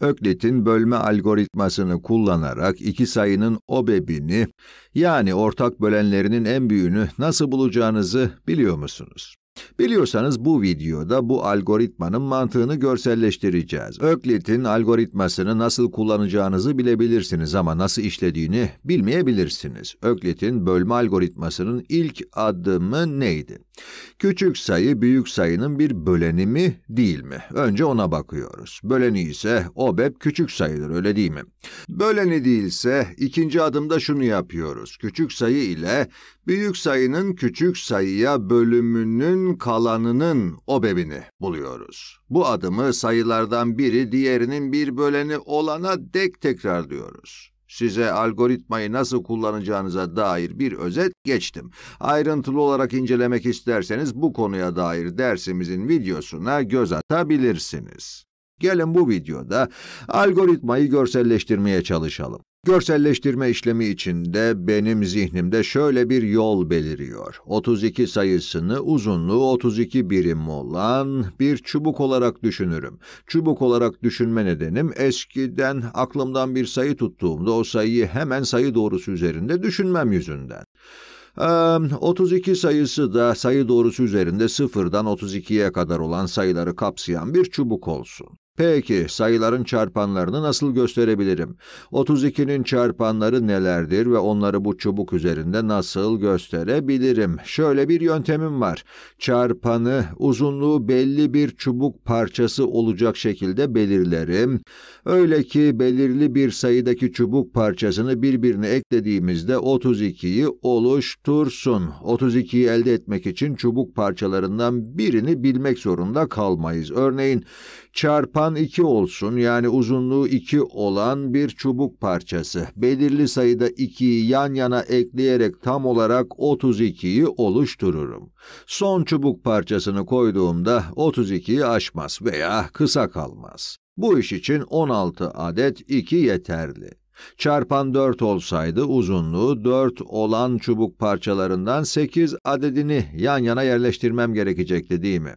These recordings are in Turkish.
Öklit'in bölme algoritmasını kullanarak iki sayının obebini yani ortak bölenlerinin en büyüğünü nasıl bulacağınızı biliyor musunuz? Biliyorsanız bu videoda bu algoritmanın mantığını görselleştireceğiz. Öklit'in algoritmasını nasıl kullanacağınızı bilebilirsiniz ama nasıl işlediğini bilmeyebilirsiniz. Öklit'in bölme algoritmasının ilk adımı neydi? Küçük sayı büyük sayının bir böleni mi değil mi? Önce ona bakıyoruz. Böleni ise OBEP küçük sayıdır öyle değil mi? Böleni değilse ikinci adımda şunu yapıyoruz. Küçük sayı ile büyük sayının küçük sayıya bölümünün kalanının obebini buluyoruz. Bu adımı sayılardan biri diğerinin bir böleni olana dek tekrarlıyoruz. Size algoritmayı nasıl kullanacağınıza dair bir özet geçtim. Ayrıntılı olarak incelemek isterseniz bu konuya dair dersimizin videosuna göz atabilirsiniz. Gelin bu videoda algoritmayı görselleştirmeye çalışalım. Görselleştirme işlemi içinde benim zihnimde şöyle bir yol beliriyor. 32 sayısını uzunluğu 32 birim olan bir çubuk olarak düşünürüm. Çubuk olarak düşünme nedenim eskiden aklımdan bir sayı tuttuğumda o sayıyı hemen sayı doğrusu üzerinde düşünmem yüzünden. 32 sayısı da sayı doğrusu üzerinde 0'dan 32'ye kadar olan sayıları kapsayan bir çubuk olsun. Peki, sayıların çarpanlarını nasıl gösterebilirim? 32'nin çarpanları nelerdir ve onları bu çubuk üzerinde nasıl gösterebilirim? Şöyle bir yöntemim var. Çarpanı, uzunluğu belli bir çubuk parçası olacak şekilde belirlerim. Öyle ki belirli bir sayıdaki çubuk parçasını birbirine eklediğimizde 32'yi oluştursun. 32'yi elde etmek için çubuk parçalarından birini bilmek zorunda kalmayız. Örneğin, çarpan taban iki olsun yani uzunluğu 2 olan bir çubuk parçası. Belirli sayıda 2'yi yan yana ekleyerek tam olarak 32'yi oluştururum. Son çubuk parçasını koyduğumda 32'yi aşmaz veya kısa kalmaz. Bu iş için 16 adet 2 yeterli. Çarpan 4 olsaydı uzunluğu 4 olan çubuk parçalarından 8 adedini yan yana yerleştirmem gerekecekti değil mi?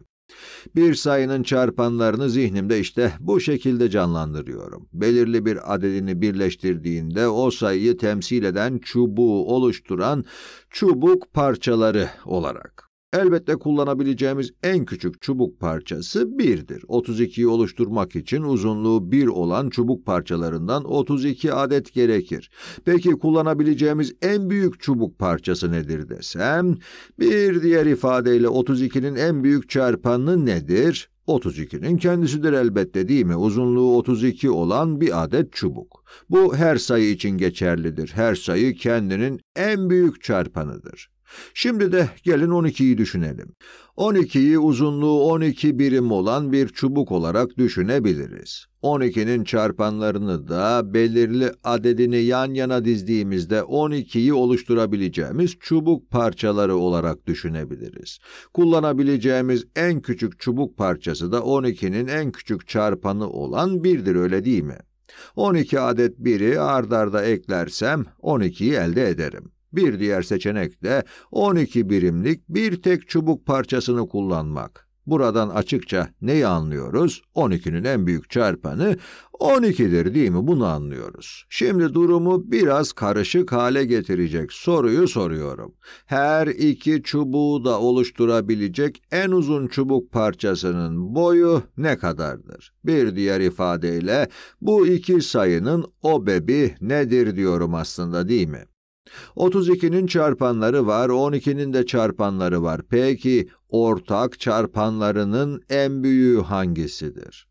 Bir sayının çarpanlarını zihnimde işte bu şekilde canlandırıyorum. Belirli bir adedini birleştirdiğinde o sayıyı temsil eden çubuğu oluşturan çubuk parçaları olarak. Elbette kullanabileceğimiz en küçük çubuk parçası 1'dir. 32'yi oluşturmak için uzunluğu 1 olan çubuk parçalarından 32 adet gerekir. Peki kullanabileceğimiz en büyük çubuk parçası nedir desem, bir diğer ifadeyle 32'nin en büyük çarpanı nedir? 32'nin kendisidir elbette değil mi? Uzunluğu 32 olan bir adet çubuk. Bu her sayı için geçerlidir. Her sayı kendinin en büyük çarpanıdır. Şimdi de gelin 12'yi düşünelim. 12'yi uzunluğu 12 birim olan bir çubuk olarak düşünebiliriz. 12'nin çarpanlarını da belirli adedini yan yana dizdiğimizde 12'yi oluşturabileceğimiz çubuk parçaları olarak düşünebiliriz. Kullanabileceğimiz en küçük çubuk parçası da 12'nin en küçük çarpanı olan 1'dir öyle değil mi? 12 adet 1'i ardarda eklersem 12'yi elde ederim. Bir diğer seçenek de 12 birimlik bir tek çubuk parçasını kullanmak. Buradan açıkça neyi anlıyoruz? 12'nin en büyük çarpanı 12'dir değil mi? Bunu anlıyoruz. Şimdi durumu biraz karışık hale getirecek soruyu soruyorum. Her iki çubuğu da oluşturabilecek en uzun çubuk parçasının boyu ne kadardır? Bir diğer ifadeyle bu iki sayının obebi nedir diyorum aslında değil mi? 32'nin çarpanları var, 12'nin de çarpanları var. Peki ortak çarpanlarının en büyüğü hangisidir?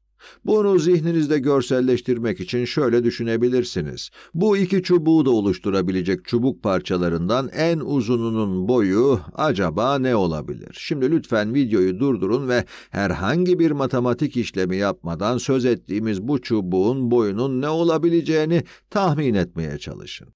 Bunu zihninizde görselleştirmek için şöyle düşünebilirsiniz. Bu iki çubuğu da oluşturabilecek çubuk parçalarından en uzununun boyu acaba ne olabilir? Şimdi lütfen videoyu durdurun ve herhangi bir matematik işlemi yapmadan söz ettiğimiz bu çubuğun boyunun ne olabileceğini tahmin etmeye çalışın.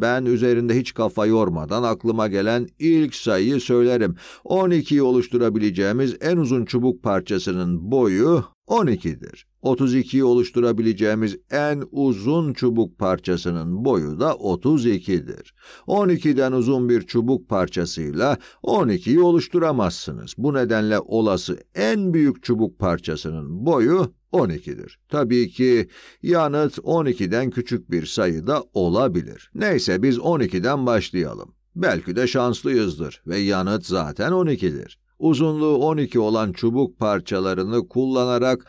Ben üzerinde hiç kafa yormadan aklıma gelen ilk sayıyı söylerim. 12'yi oluşturabileceğimiz en uzun çubuk parçasının boyu 12'dir. 32'yi oluşturabileceğimiz en uzun çubuk parçasının boyu da 32'dir. 12'den uzun bir çubuk parçasıyla 12'yi oluşturamazsınız. Bu nedenle olası en büyük çubuk parçasının boyu 12'dir. Tabii ki yanıt 12'den küçük bir sayıda olabilir. Neyse biz 12'den başlayalım. Belki de şanslıyızdır ve yanıt zaten 12'dir. Uzunluğu 12 olan çubuk parçalarını kullanarak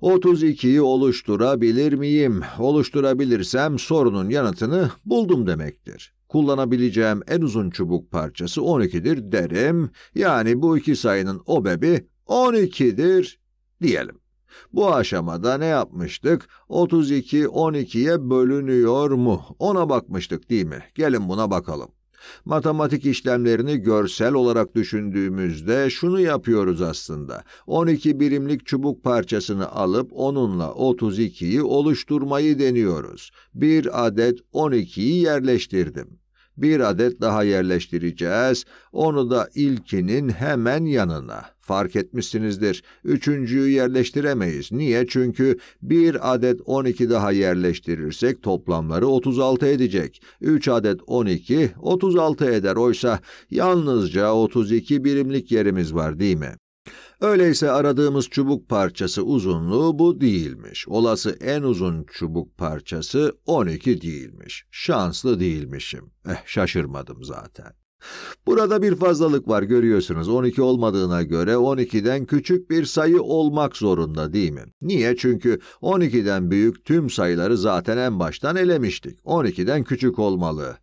32'yi oluşturabilir miyim? Oluşturabilirsem sorunun yanıtını buldum demektir. Kullanabileceğim en uzun çubuk parçası 12'dir derim. Yani bu iki sayının obebi 12'dir diyelim. Bu aşamada ne yapmıştık? 32 12'ye bölünüyor mu? Ona bakmıştık değil mi? Gelin buna bakalım. Matematik işlemlerini görsel olarak düşündüğümüzde şunu yapıyoruz aslında. 12 birimlik çubuk parçasını alıp onunla 32'yi oluşturmayı deniyoruz. Bir adet 12'yi yerleştirdim. Bir adet daha yerleştireceğiz. Onu da ilkinin hemen yanına. Fark etmişsinizdir. Üçüncüyü yerleştiremeyiz. Niye? Çünkü bir adet 12 daha yerleştirirsek toplamları 36 edecek. 3 adet 12 36 eder. Oysa yalnızca 32 birimlik yerimiz var değil mi? Öyleyse aradığımız çubuk parçası uzunluğu bu değilmiş. Olası en uzun çubuk parçası 12 değilmiş. Şanslı değilmişim. Eh şaşırmadım zaten. Burada bir fazlalık var görüyorsunuz. 12 olmadığına göre 12'den küçük bir sayı olmak zorunda değil mi? Niye? Çünkü 12'den büyük tüm sayıları zaten en baştan elemiştik. 12'den küçük olmalı.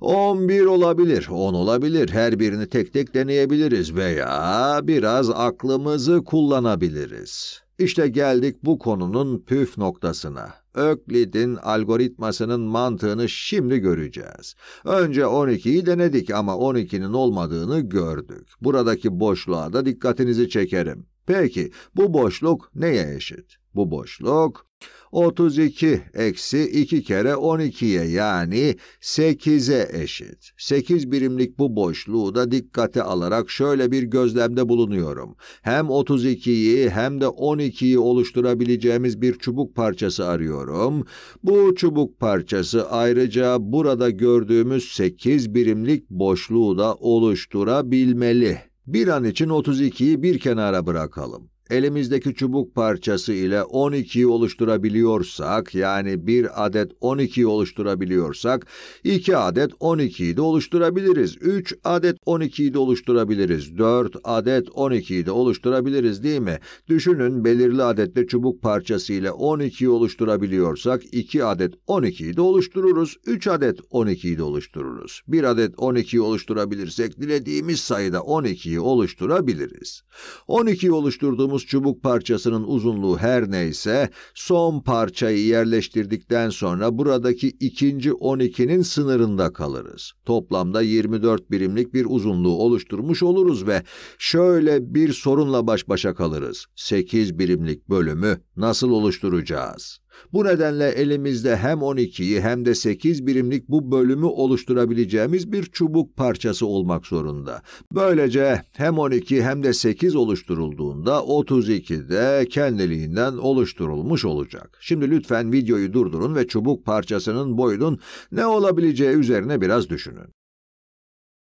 11 olabilir, 10 olabilir. Her birini tek tek deneyebiliriz veya biraz aklımızı kullanabiliriz. İşte geldik bu konunun püf noktasına. Öklid'in algoritmasının mantığını şimdi göreceğiz. Önce 12'yi denedik ama 12'nin olmadığını gördük. Buradaki boşluğa da dikkatinizi çekerim. Peki bu boşluk neye eşit? Bu boşluk 32 eksi 2 kere 12'ye yani 8'e eşit. 8 birimlik bu boşluğu da dikkate alarak şöyle bir gözlemde bulunuyorum. Hem 32'yi hem de 12'yi oluşturabileceğimiz bir çubuk parçası arıyorum. Bu çubuk parçası ayrıca burada gördüğümüz 8 birimlik boşluğu da oluşturabilmeli. Bir an için 32'yi bir kenara bırakalım elimizdeki çubuk parçası ile 12'yi oluşturabiliyorsak yani bir adet 12'yi oluşturabiliyorsak 2 adet 12'yi de oluşturabiliriz. 3 adet 12'yi de oluşturabiliriz. 4 adet 12'yi de oluşturabiliriz değil mi? Düşünün belirli adette çubuk parçası ile 12'yi oluşturabiliyorsak 2 adet 12'yi de oluştururuz. 3 adet 12'yi de oluştururuz. 1 adet 12'yi oluşturabilirsek dilediğimiz sayıda 12'yi oluşturabiliriz. 12'yi oluşturduğumuz bulduğumuz çubuk parçasının uzunluğu her neyse, son parçayı yerleştirdikten sonra buradaki ikinci 12'nin sınırında kalırız. Toplamda 24 birimlik bir uzunluğu oluşturmuş oluruz ve şöyle bir sorunla baş başa kalırız. 8 birimlik bölümü nasıl oluşturacağız? Bu nedenle elimizde hem 12'yi hem de 8 birimlik bu bölümü oluşturabileceğimiz bir çubuk parçası olmak zorunda. Böylece hem 12 hem de 8 oluşturulduğunda 32 de kendiliğinden oluşturulmuş olacak. Şimdi lütfen videoyu durdurun ve çubuk parçasının boyunun ne olabileceği üzerine biraz düşünün.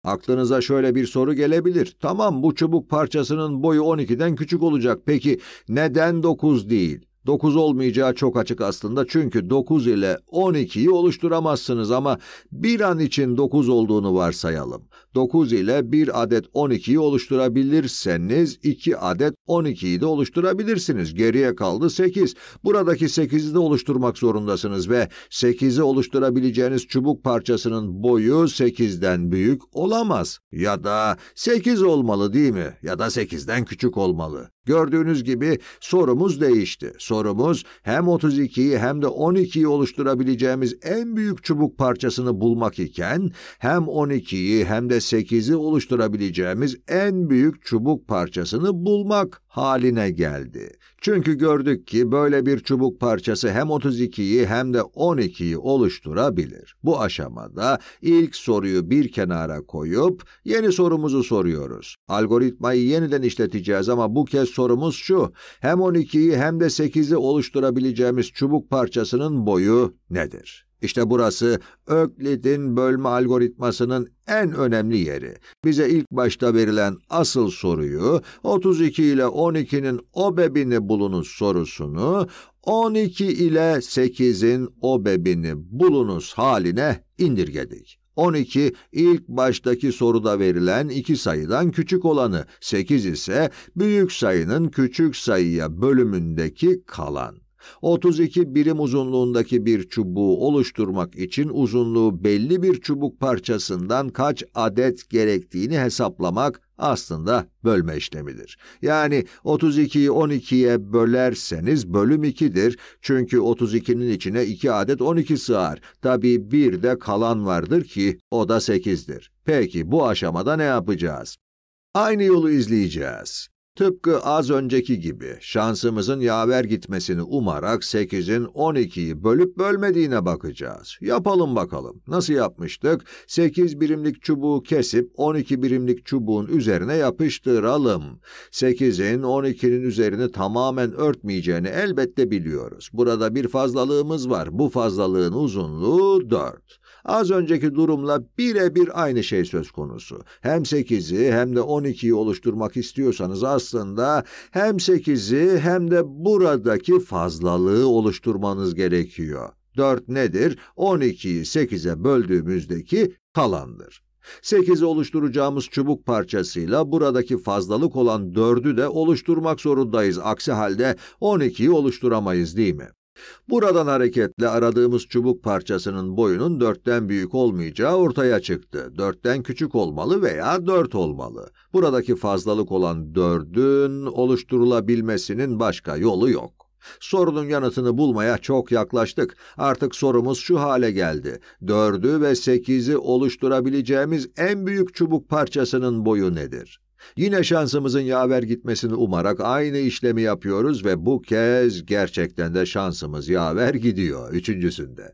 Aklınıza şöyle bir soru gelebilir. Tamam bu çubuk parçasının boyu 12'den küçük olacak. Peki neden 9 değil? 9 olmayacağı çok açık aslında çünkü 9 ile 12'yi oluşturamazsınız ama bir an için 9 olduğunu varsayalım. 9 ile 1 adet 12'yi oluşturabilirseniz 2 adet 12'yi de oluşturabilirsiniz. Geriye kaldı 8. Buradaki 8'i de oluşturmak zorundasınız ve 8'i oluşturabileceğiniz çubuk parçasının boyu 8'den büyük olamaz. Ya da 8 olmalı değil mi? Ya da 8'den küçük olmalı. Gördüğünüz gibi sorumuz değişti. Sorumuz hem 32'yi hem de 12'yi oluşturabileceğimiz en büyük çubuk parçasını bulmak iken hem 12'yi hem de 8'i oluşturabileceğimiz en büyük çubuk parçasını bulmak haline geldi. Çünkü gördük ki böyle bir çubuk parçası hem 32'yi hem de 12'yi oluşturabilir. Bu aşamada ilk soruyu bir kenara koyup yeni sorumuzu soruyoruz. Algoritmayı yeniden işleteceğiz ama bu kez sorumuz şu. Hem 12'yi hem de 8'i oluşturabileceğimiz çubuk parçasının boyu nedir? İşte burası Öklid'in bölme algoritmasının en önemli yeri. Bize ilk başta verilen asıl soruyu, 32 ile 12'nin obebini bulunuz sorusunu, 12 ile 8'in obebini bulunuz haline indirgedik. 12 ilk baştaki soruda verilen iki sayıdan küçük olanı, 8 ise büyük sayının küçük sayıya bölümündeki kalan. 32 birim uzunluğundaki bir çubuğu oluşturmak için uzunluğu belli bir çubuk parçasından kaç adet gerektiğini hesaplamak aslında bölme işlemidir. Yani 32'yi 12'ye bölerseniz bölüm 2'dir. Çünkü 32'nin içine 2 adet 12 sığar. Tabii bir de kalan vardır ki o da 8'dir. Peki bu aşamada ne yapacağız? Aynı yolu izleyeceğiz. Tıpkı az önceki gibi şansımızın yaver gitmesini umarak 8'in 12'yi bölüp bölmediğine bakacağız. Yapalım bakalım. Nasıl yapmıştık? 8 birimlik çubuğu kesip 12 birimlik çubuğun üzerine yapıştıralım. 8'in 12'nin üzerini tamamen örtmeyeceğini elbette biliyoruz. Burada bir fazlalığımız var. Bu fazlalığın uzunluğu 4. Az önceki durumla birebir aynı şey söz konusu. Hem 8'i hem de 12'yi oluşturmak istiyorsanız az aslında hem 8'i hem de buradaki fazlalığı oluşturmanız gerekiyor. 4 nedir? 12'yi 8'e böldüğümüzdeki kalandır. 8 oluşturacağımız çubuk parçasıyla buradaki fazlalık olan 4'ü de oluşturmak zorundayız. Aksi halde 12'yi oluşturamayız değil mi? Buradan hareketle aradığımız çubuk parçasının boyunun dörtten büyük olmayacağı ortaya çıktı. Dörtten küçük olmalı veya dört olmalı. Buradaki fazlalık olan dördün oluşturulabilmesinin başka yolu yok. Sorunun yanıtını bulmaya çok yaklaştık. Artık sorumuz şu hale geldi. Dördü ve sekizi oluşturabileceğimiz en büyük çubuk parçasının boyu nedir? Yine şansımızın yaver gitmesini umarak aynı işlemi yapıyoruz ve bu kez gerçekten de şansımız yaver gidiyor. Üçüncüsünde.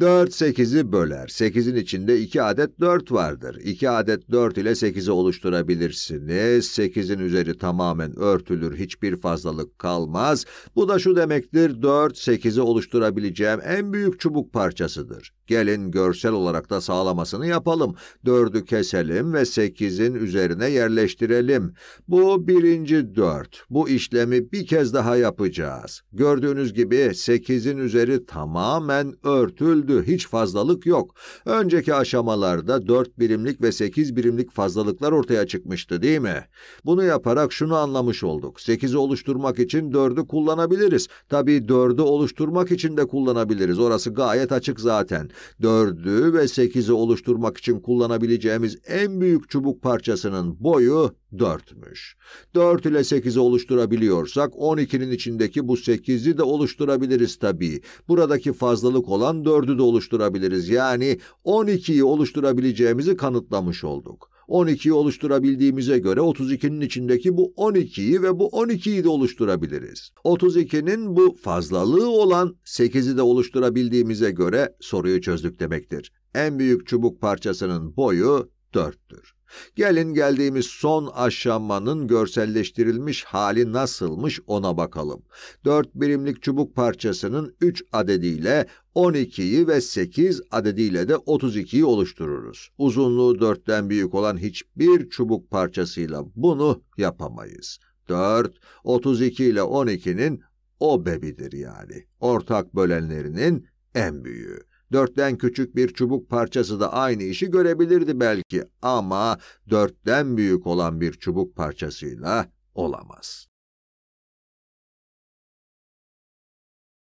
4 8'i böler. 8'in içinde 2 adet 4 vardır. 2 adet 4 ile 8'i oluşturabilirsiniz. 8'in üzeri tamamen örtülür. Hiçbir fazlalık kalmaz. Bu da şu demektir. 4 8'i oluşturabileceğim en büyük çubuk parçasıdır. Gelin görsel olarak da sağlamasını yapalım. Dördü keselim ve sekizin üzerine yerleştirelim. Bu birinci dört. Bu işlemi bir kez daha yapacağız. Gördüğünüz gibi sekizin üzeri tamamen örtüldü. Hiç fazlalık yok. Önceki aşamalarda dört birimlik ve sekiz birimlik fazlalıklar ortaya çıkmıştı değil mi? Bunu yaparak şunu anlamış olduk. Sekizi oluşturmak için dördü kullanabiliriz. Tabii dördü oluşturmak için de kullanabiliriz. Orası gayet açık zaten. Dördü ve sekizi oluşturmak için kullanabileceğimiz en büyük çubuk parçasının boyu dörtmüş. Dört ile sekizi oluşturabiliyorsak on ikinin içindeki bu sekizi de oluşturabiliriz tabii. Buradaki fazlalık olan dördü de oluşturabiliriz. Yani on ikiyi oluşturabileceğimizi kanıtlamış olduk. 12'yi oluşturabildiğimize göre 32'nin içindeki bu 12'yi ve bu 12'yi de oluşturabiliriz. 32'nin bu fazlalığı olan 8'i de oluşturabildiğimize göre soruyu çözdük demektir. En büyük çubuk parçasının boyu 4'tür. Gelin geldiğimiz son aşamanın görselleştirilmiş hali nasılmış ona bakalım. 4 birimlik çubuk parçasının 3 adediyle 12'yi ve 8 adediyle de 32'yi oluştururuz. Uzunluğu 4'ten büyük olan hiçbir çubuk parçasıyla bunu yapamayız. 4, 32 ile 12'nin o bebidir yani. Ortak bölenlerinin en büyüğü. Dörtten küçük bir çubuk parçası da aynı işi görebilirdi belki ama dörtten büyük olan bir çubuk parçasıyla olamaz.